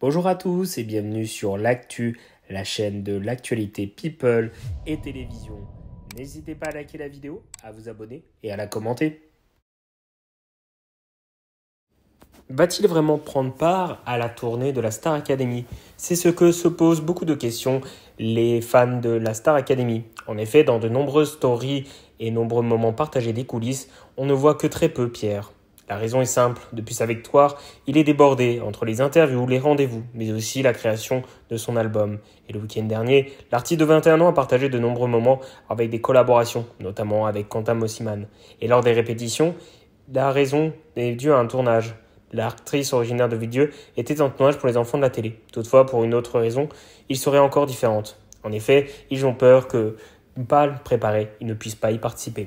Bonjour à tous et bienvenue sur l'actu, la chaîne de l'actualité people et télévision. N'hésitez pas à liker la vidéo, à vous abonner et à la commenter. Va-t-il vraiment prendre part à la tournée de la Star Academy C'est ce que se posent beaucoup de questions les fans de la Star Academy. En effet, dans de nombreuses stories et nombreux moments partagés des coulisses, on ne voit que très peu Pierre. La raison est simple, depuis sa victoire, il est débordé entre les interviews, les rendez-vous, mais aussi la création de son album. Et le week-end dernier, l'artiste de 21 ans a partagé de nombreux moments avec des collaborations, notamment avec Quentin Mossiman. Et lors des répétitions, la raison est due à un tournage. L'actrice originaire de Vidieu était en tournage pour les enfants de la télé. Toutefois, pour une autre raison, il serait encore différente. En effet, ils ont peur que, pas préparé, ils ne puissent pas y participer.